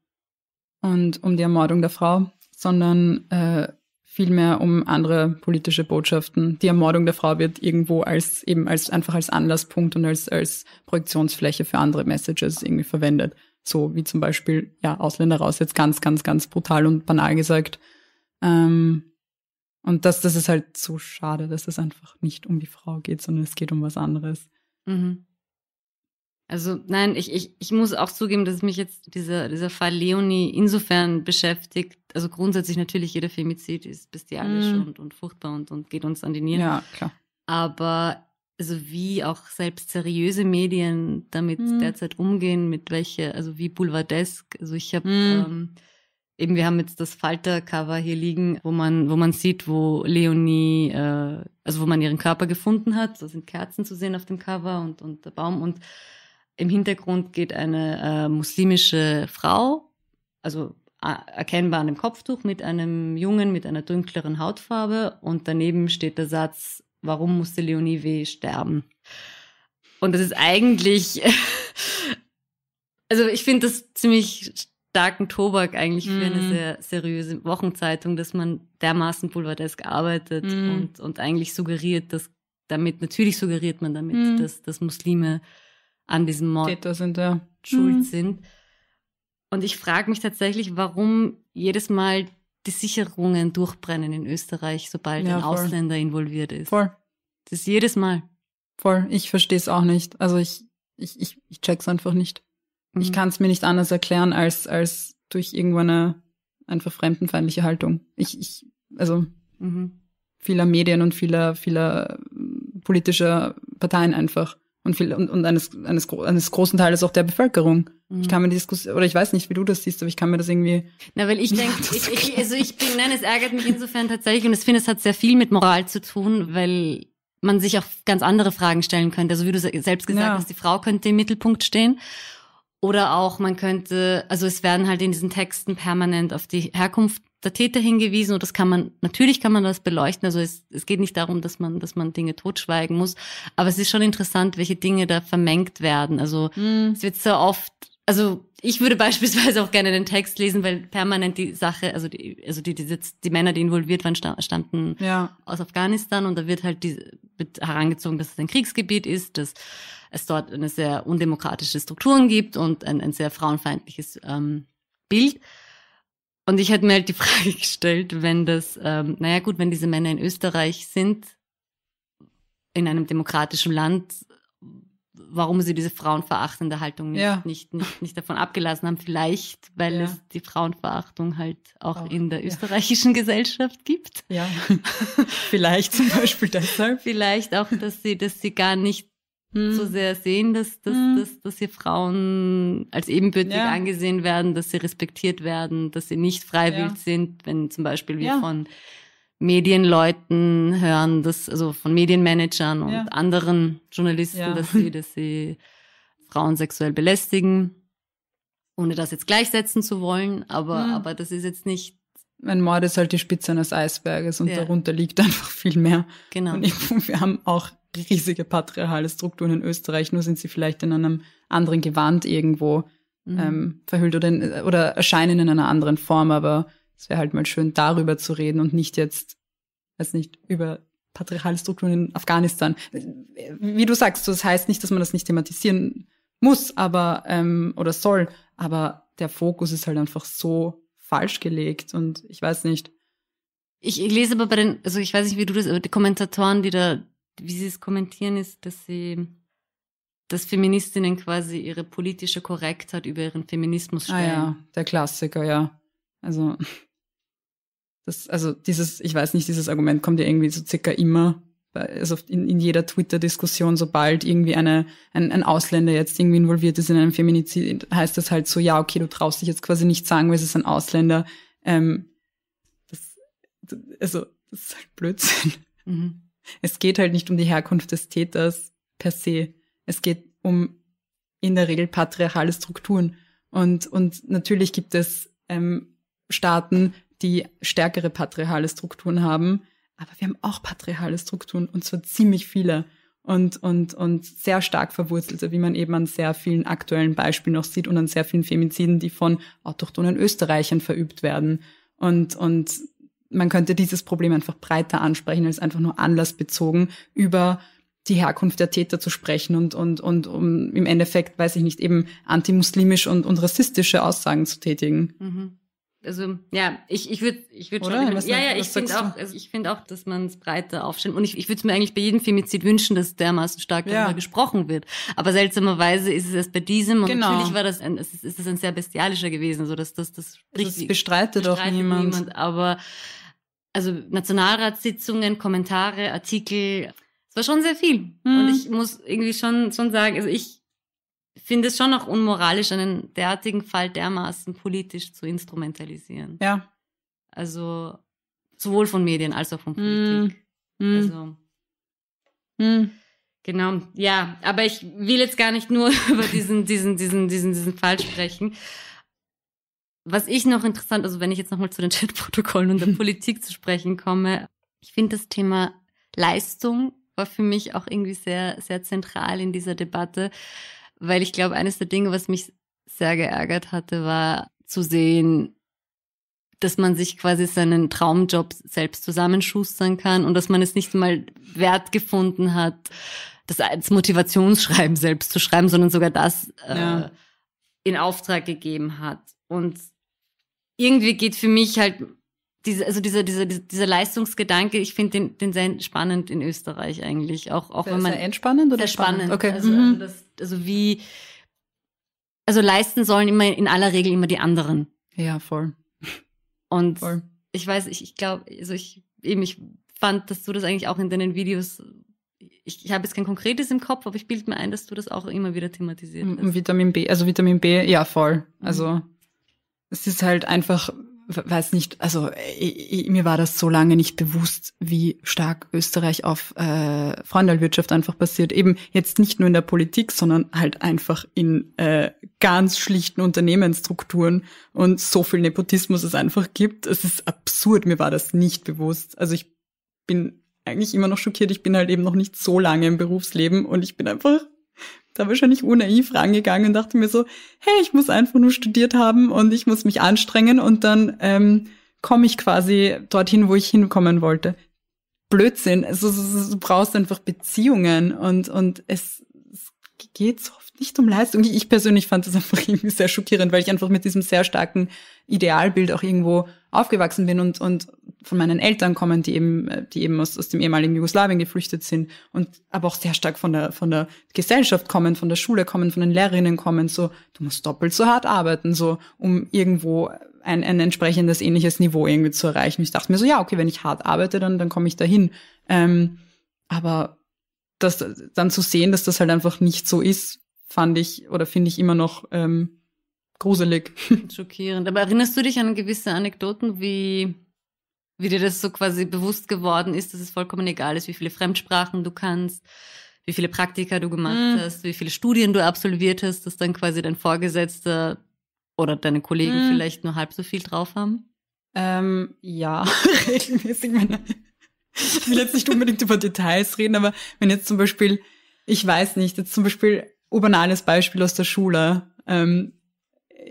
und um die Ermordung der Frau, sondern äh, vielmehr um andere politische Botschaften. Die Ermordung der Frau wird irgendwo als eben als einfach als Anlasspunkt und als, als Projektionsfläche für andere Messages irgendwie verwendet. So wie zum Beispiel, ja, Ausländer raus, jetzt ganz, ganz, ganz brutal und banal gesagt. Ähm, und das, das ist halt so schade, dass es einfach nicht um die Frau geht, sondern es geht um was anderes. Mhm. Also nein, ich, ich, ich muss auch zugeben, dass mich jetzt dieser, dieser Fall Leonie insofern beschäftigt. Also grundsätzlich natürlich jeder Femizid ist bestialisch mhm. und, und furchtbar und, und geht uns an die Nieren. Ja, klar. Aber also wie auch selbst seriöse Medien damit mhm. derzeit umgehen, mit welche, also wie boulevardesk. Also ich habe mhm. ähm, Eben, wir haben jetzt das Falter-Cover hier liegen, wo man, wo man sieht, wo Leonie, äh, also wo man ihren Körper gefunden hat. Da sind Kerzen zu sehen auf dem Cover und, und der Baum. Und im Hintergrund geht eine äh, muslimische Frau, also erkennbar an dem Kopftuch, mit einem Jungen mit einer dunkleren Hautfarbe. Und daneben steht der Satz, warum musste Leonie W. sterben? Und das ist eigentlich, also ich finde das ziemlich starken Tobak eigentlich für mm. eine mhm. sehr seriöse Wochenzeitung, dass man dermaßen boulevardesk arbeitet mm. und, und eigentlich suggeriert, dass damit, natürlich suggeriert man damit, mm. dass, dass Muslime an diesem Mord sind, ja. schuld mhm. sind. Und ich frage mich tatsächlich, warum jedes Mal die Sicherungen durchbrennen in Österreich, sobald ja, ein voll. Ausländer involviert ist. Voll. Das ist jedes Mal. Voll. Ich verstehe es auch nicht. Also ich, ich, ich, ich check's einfach nicht. Mhm. Ich kann es mir nicht anders erklären als, als durch eine einfach fremdenfeindliche Haltung. Ich, ich also mhm. vieler Medien und vieler, vieler äh, politischer Parteien einfach. Und, viel, und, und eines, eines, eines großen Teiles auch der Bevölkerung. Mhm. Ich kann mir die Diskussion, oder ich weiß nicht, wie du das siehst, aber ich kann mir das irgendwie. Na, weil ich denke, ich, ich, also ich bin, nein, es ärgert mich insofern tatsächlich und ich finde, es hat sehr viel mit Moral zu tun, weil man sich auch ganz andere Fragen stellen könnte. Also wie du selbst gesagt ja. hast, die Frau könnte im Mittelpunkt stehen oder auch, man könnte, also es werden halt in diesen Texten permanent auf die Herkunft der Täter hingewiesen und das kann man, natürlich kann man das beleuchten. Also es, es geht nicht darum, dass man, dass man Dinge totschweigen muss, aber es ist schon interessant, welche Dinge da vermengt werden. Also mm. es wird so oft, also ich würde beispielsweise auch gerne den Text lesen, weil permanent die Sache, also die, also die, die, die Männer, die involviert waren, stammten ja. aus Afghanistan und da wird halt die, wird herangezogen, dass es ein Kriegsgebiet ist, dass es dort eine sehr undemokratische Strukturen gibt und ein, ein sehr frauenfeindliches ähm, Bild. Und ich hätte mir halt die Frage gestellt, wenn das, ähm, naja gut, wenn diese Männer in Österreich sind, in einem demokratischen Land, warum sie diese frauenverachtende Haltung nicht, ja. nicht, nicht, nicht, davon abgelassen haben. Vielleicht, weil ja. es die Frauenverachtung halt auch, auch in der österreichischen ja. Gesellschaft gibt. Ja, vielleicht zum Beispiel deshalb. Vielleicht auch, dass sie, dass sie gar nicht hm. so sehr sehen, dass, dass, hm. dass, dass hier Frauen als ebenbürtig ja. angesehen werden, dass sie respektiert werden, dass sie nicht freiwillig ja. sind, wenn zum Beispiel wir ja. von Medienleuten hören, dass, also von Medienmanagern und anderen Journalisten, dass sie, dass sie Frauen sexuell belästigen ohne das jetzt gleichsetzen zu wollen, aber, hm. aber das ist jetzt nicht ein Mord ist halt die Spitze eines Eisberges und ja. darunter liegt einfach viel mehr. Genau. Und ich, wir haben auch riesige patriarchale Strukturen in Österreich, nur sind sie vielleicht in einem anderen Gewand irgendwo mhm. ähm, verhüllt oder, in, oder erscheinen in einer anderen Form. Aber es wäre halt mal schön, darüber zu reden und nicht jetzt, weiß nicht, über patriarchale Strukturen in Afghanistan. Wie du sagst, das heißt nicht, dass man das nicht thematisieren muss, aber ähm, oder soll, aber der Fokus ist halt einfach so falsch gelegt und ich weiß nicht. Ich lese aber bei den, also ich weiß nicht, wie du das, aber die Kommentatoren, die da, wie sie es kommentieren, ist, dass sie, dass Feministinnen quasi ihre politische Korrektheit über ihren Feminismus stellen. Ah ja, der Klassiker, ja. Also, das, also dieses, ich weiß nicht, dieses Argument kommt ja irgendwie so circa immer also in, in jeder Twitter-Diskussion, sobald irgendwie eine, ein, ein Ausländer jetzt irgendwie involviert ist in einem Feminizid, heißt das halt so, ja, okay, du traust dich jetzt quasi nicht sagen, weil es ist ein Ausländer. Ähm, das, also, das ist halt Blödsinn. Mhm. Es geht halt nicht um die Herkunft des Täters per se. Es geht um in der Regel patriarchale Strukturen. Und, und natürlich gibt es ähm, Staaten, die stärkere patriarchale Strukturen haben aber wir haben auch patriarchale Strukturen und zwar ziemlich viele und, und, und sehr stark verwurzelte, wie man eben an sehr vielen aktuellen Beispielen noch sieht und an sehr vielen Femiziden, die von autochthonen Österreichern verübt werden. Und, und man könnte dieses Problem einfach breiter ansprechen, als einfach nur anlassbezogen über die Herkunft der Täter zu sprechen und, und, und um im Endeffekt, weiß ich nicht, eben antimuslimisch und, und rassistische Aussagen zu tätigen. Mhm also ja, ich, ich würde ich würd schon ja ja, ich finde auch also ich finde auch, dass man es breiter aufstellt und ich, ich würde es mir eigentlich bei jedem Femizid wünschen, dass dermaßen stark ja. darüber gesprochen wird, aber seltsamerweise ist es erst bei diesem und genau. natürlich war das ein, es ist, ist es ein sehr bestialischer gewesen, so dass das das spricht also, das bestreitet, bestreitet auch niemand. niemand, aber also Nationalratssitzungen, Kommentare, Artikel, es war schon sehr viel mhm. und ich muss irgendwie schon schon sagen, also ich finde es schon auch unmoralisch, einen derartigen Fall dermaßen politisch zu instrumentalisieren. Ja. Also sowohl von Medien als auch von hm. Politik. Mm. Also. Mm. Genau, ja, aber ich will jetzt gar nicht nur über diesen, diesen, diesen, diesen, diesen Fall sprechen. Was ich noch interessant, also wenn ich jetzt nochmal zu den Chatprotokollen und der Politik zu sprechen komme, ich finde das Thema Leistung war für mich auch irgendwie sehr, sehr zentral in dieser Debatte, weil ich glaube, eines der Dinge, was mich sehr geärgert hatte, war zu sehen, dass man sich quasi seinen Traumjob selbst zusammenschustern kann und dass man es nicht mal wert gefunden hat, das als Motivationsschreiben selbst zu schreiben, sondern sogar das äh, ja. in Auftrag gegeben hat. Und irgendwie geht für mich halt diese, also dieser, dieser, dieser Leistungsgedanke, ich finde den, den sehr spannend in Österreich eigentlich. Auch, auch wenn man. Sehr entspannend oder? Sehr spannend. spannend. Okay. Also, mhm. also, das, also wie, also leisten sollen immer in aller Regel immer die anderen. Ja, voll. Und voll. ich weiß, ich, ich glaube, also ich eben, ich fand, dass du das eigentlich auch in deinen Videos ich, ich habe jetzt kein konkretes im Kopf, aber ich bilde mir ein, dass du das auch immer wieder thematisierst. Vitamin B, also Vitamin B, ja voll. Mhm. Also es ist halt einfach, weiß nicht, also ich, mir war das so lange nicht bewusst, wie stark Österreich auf äh, Freundelwirtschaft einfach basiert. Eben jetzt nicht nur in der Politik, sondern halt einfach in äh, ganz schlichten Unternehmensstrukturen und so viel Nepotismus es einfach gibt. Es ist absurd, mir war das nicht bewusst. Also ich bin eigentlich immer noch schockiert. Ich bin halt eben noch nicht so lange im Berufsleben und ich bin einfach da wahrscheinlich unnaiv rangegangen und dachte mir so, hey, ich muss einfach nur studiert haben und ich muss mich anstrengen und dann ähm, komme ich quasi dorthin, wo ich hinkommen wollte. Blödsinn. Also, du brauchst einfach Beziehungen und, und es, es geht so oft nicht um Leistung. Ich persönlich fand das einfach irgendwie sehr schockierend, weil ich einfach mit diesem sehr starken Idealbild auch irgendwo aufgewachsen bin und, und von meinen Eltern kommen, die eben, die eben aus, aus dem ehemaligen Jugoslawien geflüchtet sind und aber auch sehr stark von der, von der Gesellschaft kommen, von der Schule kommen, von den Lehrerinnen kommen, so, du musst doppelt so hart arbeiten, so, um irgendwo ein, ein entsprechendes ähnliches Niveau irgendwie zu erreichen. Ich dachte mir so, ja, okay, wenn ich hart arbeite, dann, dann komme ich dahin. Ähm, aber das dann zu sehen, dass das halt einfach nicht so ist, fand ich oder finde ich immer noch ähm, gruselig. Schockierend. Aber erinnerst du dich an gewisse Anekdoten, wie, wie dir das so quasi bewusst geworden ist, dass es vollkommen egal ist, wie viele Fremdsprachen du kannst, wie viele Praktika du gemacht mhm. hast, wie viele Studien du absolviert hast, dass dann quasi dein Vorgesetzter oder deine Kollegen mhm. vielleicht nur halb so viel drauf haben? Ähm, ja, regelmäßig. Meine ich will jetzt nicht unbedingt über Details reden, aber wenn jetzt zum Beispiel, ich weiß nicht, jetzt zum Beispiel, urbanales Beispiel aus der Schule. Ähm,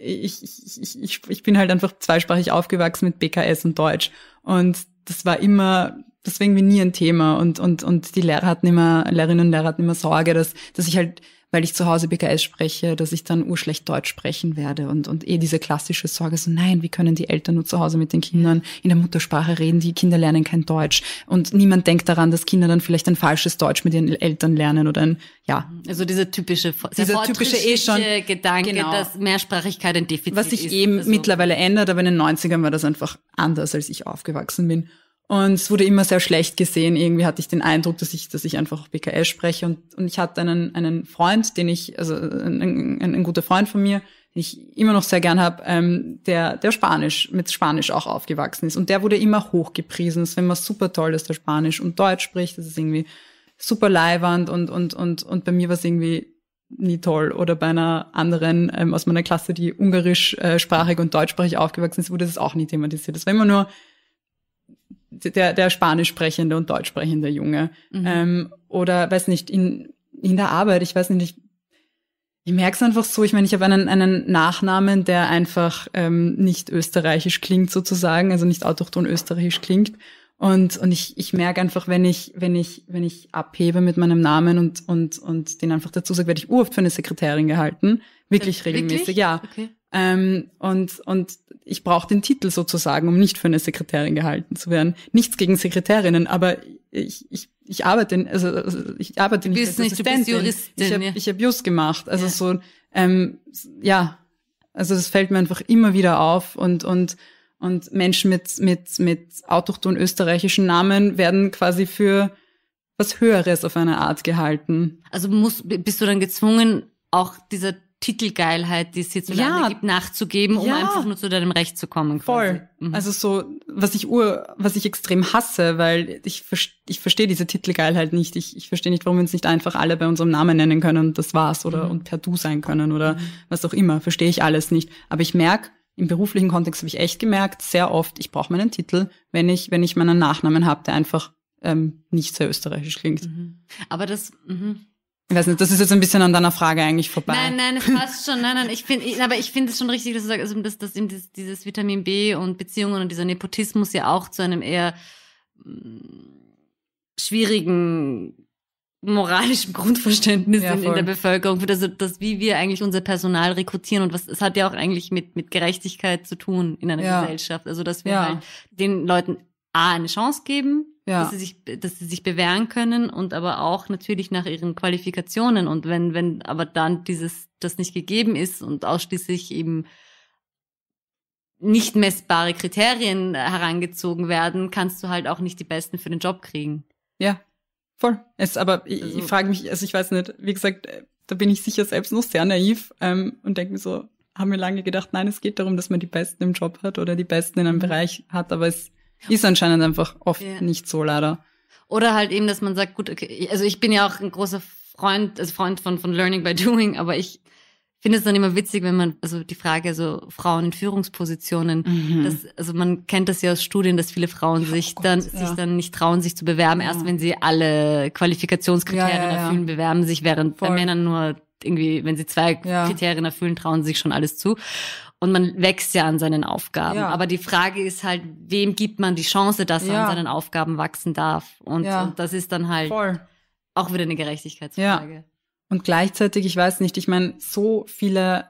ich, ich, ich, ich bin halt einfach zweisprachig aufgewachsen mit BKS und Deutsch. Und das war immer, das war irgendwie nie ein Thema. Und, und, und die Lehrer hatten immer, Lehrerinnen und Lehrer hatten immer Sorge, dass, dass ich halt weil ich zu Hause BKS spreche, dass ich dann urschlecht Deutsch sprechen werde und, und eh diese klassische Sorge so, nein, wie können die Eltern nur zu Hause mit den Kindern in der Muttersprache reden, die Kinder lernen kein Deutsch und niemand denkt daran, dass Kinder dann vielleicht ein falsches Deutsch mit ihren Eltern lernen oder ein, ja. Also diese typische, dieser typische eh schon Gedanke, genau. dass Mehrsprachigkeit ein Defizit ist. Was sich ist, eben also mittlerweile ändert, aber in den 90ern war das einfach anders, als ich aufgewachsen bin. Und es wurde immer sehr schlecht gesehen. Irgendwie hatte ich den Eindruck, dass ich, dass ich einfach BKL spreche. Und, und ich hatte einen, einen Freund, den ich, also ein, ein, ein guter Freund von mir, den ich immer noch sehr gern habe, ähm, der, der Spanisch, mit Spanisch auch aufgewachsen ist. Und der wurde immer hochgepriesen. Es war immer super toll, dass der Spanisch und Deutsch spricht. Das ist irgendwie super leiwand und, und, und, und bei mir war es irgendwie nie toll. Oder bei einer anderen ähm, aus meiner Klasse, die ungarischsprachig äh, und deutschsprachig aufgewachsen ist, wurde das auch nie thematisiert. Das war immer nur der, der spanisch sprechende und deutsch sprechende Junge. Mhm. Ähm, oder weiß nicht, in, in der Arbeit, ich weiß nicht, ich, ich merke es einfach so, ich meine, ich habe einen, einen Nachnamen, der einfach ähm, nicht österreichisch klingt sozusagen, also nicht autochton österreichisch klingt. Und, und ich, ich merke einfach, wenn ich, wenn ich, wenn ich abhebe mit meinem Namen und, und, und den einfach dazu sage, werde ich oft für eine Sekretärin gehalten. Wirklich regelmäßig, Wirklich? ja. Okay. Ähm, und, und ich brauche den Titel sozusagen, um nicht für eine Sekretärin gehalten zu werden. Nichts gegen Sekretärinnen, aber ich, ich, ich arbeite, also, also ich arbeite du bist nicht, nicht du bist Juristin. Ich habe ja. Ich hab Just gemacht, also ja. so, ähm, ja, also das fällt mir einfach immer wieder auf und und und Menschen mit mit mit autochton österreichischen Namen werden quasi für was Höheres auf eine Art gehalten. Also muss, bist du dann gezwungen, auch dieser Titelgeilheit, die es hier zu ja. gibt, nachzugeben, um ja. einfach nur zu deinem Recht zu kommen. Voll. Mhm. Also so, was ich ur, was ich extrem hasse, weil ich, ich verstehe diese Titelgeilheit nicht. Ich, ich verstehe nicht, warum wir uns nicht einfach alle bei unserem Namen nennen können und das war's oder mhm. und per Du sein können oder mhm. was auch immer. Verstehe ich alles nicht. Aber ich merke, im beruflichen Kontext habe ich echt gemerkt, sehr oft, ich brauche meinen Titel, wenn ich, wenn ich meinen Nachnamen habe, der einfach ähm, nicht sehr österreichisch klingt. Mhm. Aber das, mh. Ich weiß nicht, das ist jetzt ein bisschen an deiner Frage eigentlich vorbei. Nein, nein, es passt schon. Nein, nein, ich finde, aber ich finde es schon richtig, dass du sagst, also, dass, dass eben dieses, dieses Vitamin B und Beziehungen und dieser Nepotismus ja auch zu einem eher mm, schwierigen moralischen Grundverständnis ja, in, in, der Bevölkerung, führt. also dass wie wir eigentlich unser Personal rekrutieren und was, es hat ja auch eigentlich mit, mit Gerechtigkeit zu tun in einer ja. Gesellschaft. Also, dass wir ja. halt den Leuten A, eine Chance geben, ja. dass, sie sich, dass sie sich bewähren können und aber auch natürlich nach ihren Qualifikationen. Und wenn, wenn aber dann dieses, das nicht gegeben ist und ausschließlich eben nicht messbare Kriterien äh, herangezogen werden, kannst du halt auch nicht die Besten für den Job kriegen. Ja, voll. Es, aber ich, also, ich frage mich, also ich weiß nicht, wie gesagt, äh, da bin ich sicher selbst noch sehr naiv ähm, und denke mir so, haben wir lange gedacht, nein, es geht darum, dass man die Besten im Job hat oder die Besten in einem mhm. Bereich hat, aber es ist anscheinend einfach oft ja. nicht so, leider. Oder halt eben, dass man sagt, gut, okay, also ich bin ja auch ein großer Freund, also Freund von, von Learning by Doing, aber ich finde es dann immer witzig, wenn man, also die Frage, also Frauen in Führungspositionen, mhm. das, also man kennt das ja aus Studien, dass viele Frauen sich Gott, dann, ja. sich oh dann nicht trauen, sich zu bewerben, erst wenn sie alle Qualifikationskriterien ja, erfüllen, bewerben sich, während Voll. bei Männern nur irgendwie, wenn sie zwei Kriterien erfüllen, trauen sie sich schon alles zu. Und man wächst ja an seinen Aufgaben. Ja. Aber die Frage ist halt, wem gibt man die Chance, dass er an seinen Aufgaben wachsen darf? Und, ja. und das ist dann halt Voll. auch wieder eine Gerechtigkeitsfrage. Und gleichzeitig, ich weiß nicht, ich meine, so viele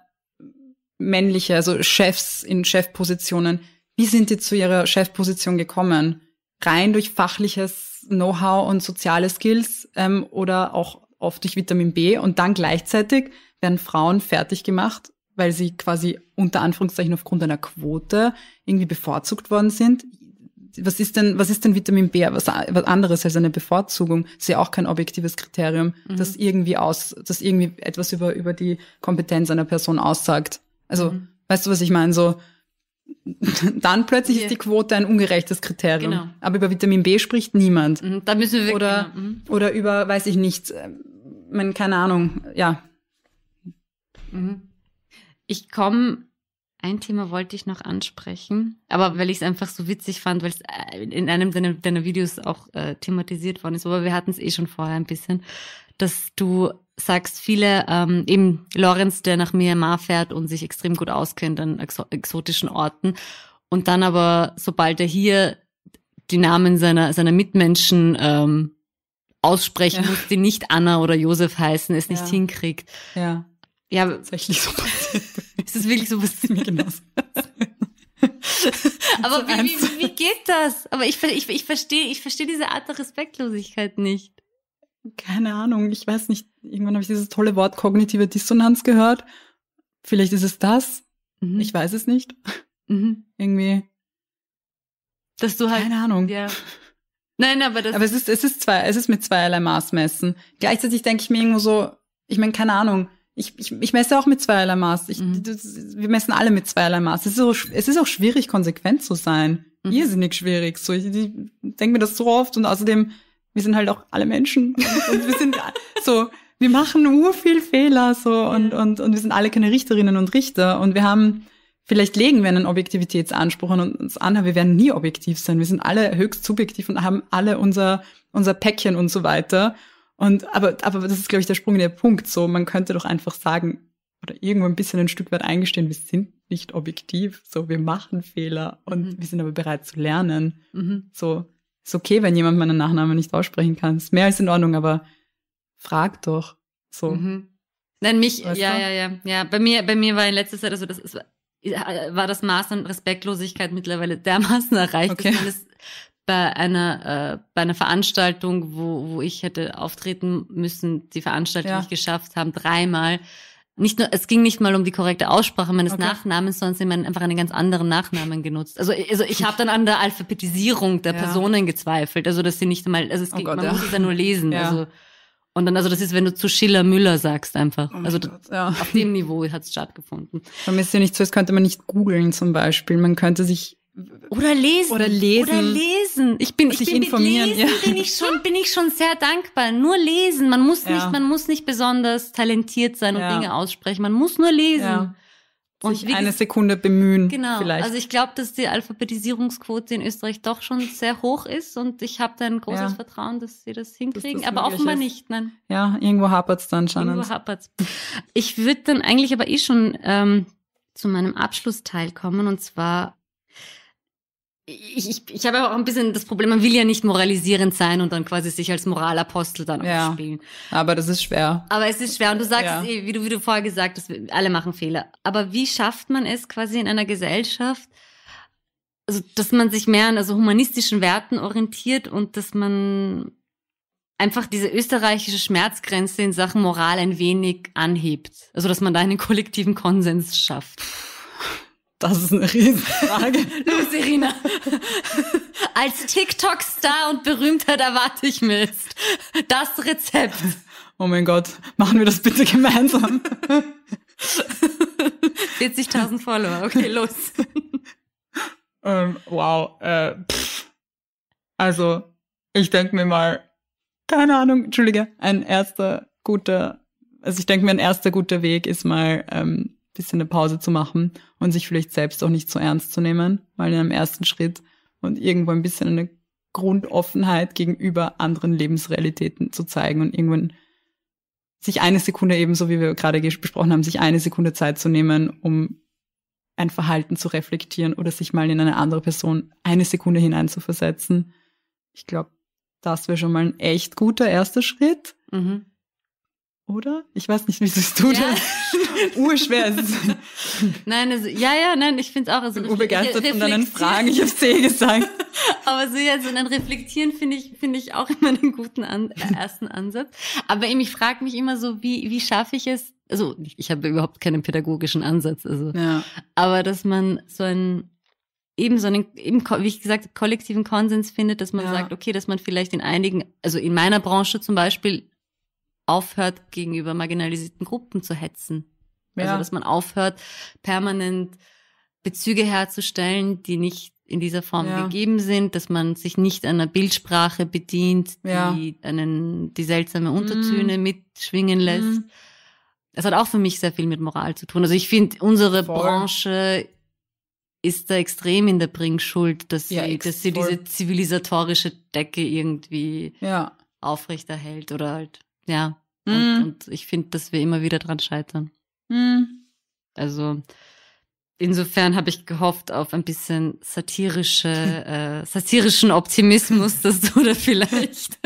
männliche, also Chefs in Chefpositionen, wie sind die zu ihrer Chefposition gekommen? Rein durch fachliches Know-how und soziale Skills ähm, oder auch oft durch Vitamin B und dann gleichzeitig werden Frauen fertig gemacht weil sie quasi unter Anführungszeichen aufgrund einer Quote irgendwie bevorzugt worden sind. Was ist denn, was ist denn Vitamin B? Was, was anderes als eine Bevorzugung? Das ist ja auch kein objektives Kriterium, mhm. das irgendwie aus, das irgendwie etwas über, über die Kompetenz einer Person aussagt. Also, mhm. weißt du, was ich meine? So, dann plötzlich yeah. ist die Quote ein ungerechtes Kriterium. Genau. Aber über Vitamin B spricht niemand. Mhm, da müssen wir oder, genau. mhm. oder über, weiß ich nicht, ähm, man, keine Ahnung, ja. Mhm ich komme, ein Thema wollte ich noch ansprechen, aber weil ich es einfach so witzig fand, weil es äh, in einem deiner, deiner Videos auch äh, thematisiert worden ist, aber wir hatten es eh schon vorher ein bisschen, dass du sagst, viele, ähm, eben Lorenz, der nach Myanmar fährt und sich extrem gut auskennt an exo exotischen Orten und dann aber, sobald er hier die Namen seiner, seiner Mitmenschen ähm, aussprechen ja. muss, die nicht Anna oder Josef heißen, es ja. nicht hinkriegt. Ja ja, tatsächlich so passiert. ist es wirklich so passiert? Genauso. Aber wie, wie, wie, geht das? Aber ich, ich, ich verstehe ich versteh diese Art der Respektlosigkeit nicht. Keine Ahnung, ich weiß nicht. Irgendwann habe ich dieses tolle Wort kognitive Dissonanz gehört. Vielleicht ist es das. Mhm. Ich weiß es nicht. Mhm. Irgendwie. Dass du halt. Keine Ahnung. Ja. Nein, aber das. Aber es ist, es ist zwei, es ist mit zweierlei Maß messen. Gleichzeitig denke ich mir irgendwo so, ich meine, keine Ahnung ich, ich, ich messe auch mit zweierlei Maß. Ich, mhm. das, wir messen alle mit zweierlei Maß. Es ist, so, es ist auch schwierig, konsequent zu sein. Mhm. Irrsinnig schwierig. So, ich, ich denke mir das so oft und außerdem, wir sind halt auch alle Menschen. Und, und wir sind so, wir machen nur viel Fehler so und, ja. und, und wir sind alle keine Richterinnen und Richter und wir haben, vielleicht legen wir einen Objektivitätsanspruch an uns an, aber wir werden nie objektiv sein. Wir sind alle höchst subjektiv und haben alle unser, unser Päckchen und so weiter. Und aber, aber das ist, glaube ich, der Sprung in der Punkt. So, man könnte doch einfach sagen, oder irgendwo ein bisschen ein Stück weit eingestehen, wir sind nicht objektiv, so wir machen Fehler und mhm. wir sind aber bereit zu lernen. Mhm. So, ist okay, wenn jemand meinen Nachnamen nicht aussprechen kann. Ist mehr als in Ordnung, aber frag doch. So. Mhm. Nein, mich, weißt ja, du? ja, ja, ja. Bei mir, bei mir war in letzter Zeit, also das ist, war das Maß an Respektlosigkeit mittlerweile dermaßen erreicht, okay. dass man es bei einer, äh, bei einer Veranstaltung, wo, wo ich hätte auftreten müssen, die Veranstaltung ja. nicht geschafft haben, dreimal. Nicht nur, es ging nicht mal um die korrekte Aussprache meines okay. Nachnamens, sondern sie haben einfach einen ganz anderen Nachnamen genutzt. Also, also ich habe dann an der Alphabetisierung der ja. Personen gezweifelt. Also dass sie nicht einmal, also es oh ging, oh Gott, man ja. muss es ja nur lesen. Also, und dann, also das ist, wenn du zu Schiller Müller sagst einfach. Oh also Gott, ja. auf dem Niveau hat es stattgefunden. Man ist ja nicht so, das könnte man nicht googeln zum Beispiel. Man könnte sich oder lesen oder lesen oder lesen ich bin ich ich bin informieren mit lesen ja. bin ich schon bin ich schon sehr dankbar nur lesen man muss ja. nicht man muss nicht besonders talentiert sein und ja. Dinge aussprechen man muss nur lesen und sich eine Sekunde bemühen genau vielleicht. also ich glaube dass die Alphabetisierungsquote in Österreich doch schon sehr hoch ist und ich habe da ein großes Vertrauen dass sie das hinkriegen das aber offenbar ist. nicht nein ja irgendwo hapert's dann schon irgendwo hapert's ich würde dann eigentlich aber eh schon ähm, zu meinem Abschlussteil kommen und zwar ich, ich, ich habe auch ein bisschen das Problem, man will ja nicht moralisierend sein und dann quasi sich als Moralapostel dann ja, aufspielen. Aber das ist schwer. Aber es ist schwer. Und du sagst, ja. Eh, wie, du, wie du vorher gesagt hast, alle machen Fehler. Aber wie schafft man es quasi in einer Gesellschaft, also, dass man sich mehr an also humanistischen Werten orientiert und dass man einfach diese österreichische Schmerzgrenze in Sachen Moral ein wenig anhebt. Also, dass man da einen kollektiven Konsens schafft. Das ist eine Riesenfrage. Los, Irina. Als TikTok-Star und Berühmtheit erwarte ich mir jetzt das Rezept. Oh mein Gott, machen wir das bitte gemeinsam. 40.000 Follower, okay, los. Ähm, wow, äh, also ich denke mir mal, keine Ahnung, entschuldige, ein erster guter, also ich denke mir, ein erster guter Weg ist mal ähm, bisschen eine Pause zu machen und sich vielleicht selbst auch nicht so ernst zu nehmen, mal in einem ersten Schritt und irgendwo ein bisschen eine Grundoffenheit gegenüber anderen Lebensrealitäten zu zeigen und irgendwann sich eine Sekunde ebenso, wie wir gerade besprochen haben, sich eine Sekunde Zeit zu nehmen, um ein Verhalten zu reflektieren oder sich mal in eine andere Person eine Sekunde hineinzuversetzen. Ich glaube, das wäre schon mal ein echt guter erster Schritt. Mhm. Oder? Ich weiß nicht, wieso es tut. Ja. Urschwer ist es. Nein, also, ja, ja, nein, ich finde es auch. Also, ich bin begeistert von deinen Fragen, ich habe es eh gesagt. Aber so, ja, so dann Reflektieren finde ich, finde ich auch immer einen guten An äh, ersten Ansatz. Aber eben, ich frage mich immer so, wie, wie schaffe ich es? Also, ich habe überhaupt keinen pädagogischen Ansatz. Also, ja. aber dass man so einen, eben so einen, eben, wie ich gesagt, kollektiven Konsens findet, dass man ja. sagt, okay, dass man vielleicht in einigen, also in meiner Branche zum Beispiel, aufhört, gegenüber marginalisierten Gruppen zu hetzen. Also, ja. Also, dass man aufhört, permanent Bezüge herzustellen, die nicht in dieser Form ja. gegeben sind, dass man sich nicht einer Bildsprache bedient, die ja. einen die seltsame mm. Untertöne mm. mitschwingen lässt. Mm. Das hat auch für mich sehr viel mit Moral zu tun. Also ich finde, unsere voll. Branche ist da extrem in der Bringschuld, dass ja, sie, dass sie diese zivilisatorische Decke irgendwie aufrechterhält oder halt ja. Mm. Und, hm. und, ich finde, dass wir immer wieder dran scheitern. Mm. Also insofern habe ich gehofft auf ein bisschen satirische, äh, satirischen Optimismus, dass du da vielleicht.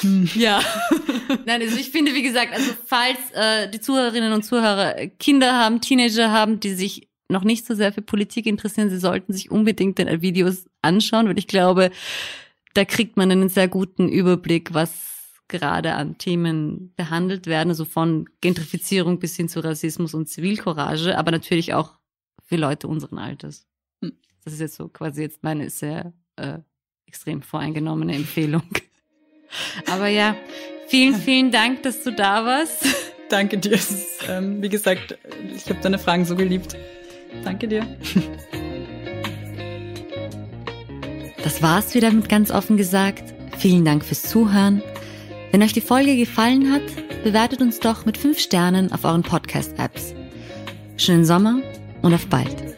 Hm. ja. Nein, also ich finde, wie gesagt, also falls äh, die Zuhörerinnen und Zuhörer äh, Kinder haben, Teenager haben, die sich noch nicht so sehr für Politik interessieren, sie sollten sich unbedingt den Videos anschauen, weil ich glaube, da kriegt man einen sehr guten Überblick, was gerade an Themen behandelt werden, also von Gentrifizierung bis hin zu Rassismus und Zivilcourage, aber natürlich auch für Leute unseren Alters. Hm. Das ist jetzt so quasi jetzt meine sehr äh, extrem voreingenommene Empfehlung. Aber ja, vielen, vielen Dank, dass du da warst. Danke dir. Ist, ähm, wie gesagt, ich habe deine Fragen so geliebt. Danke dir. Das war's wieder mit ganz offen gesagt. Vielen Dank fürs Zuhören. Wenn euch die Folge gefallen hat, bewertet uns doch mit 5 Sternen auf euren Podcast-Apps. Schönen Sommer und auf bald.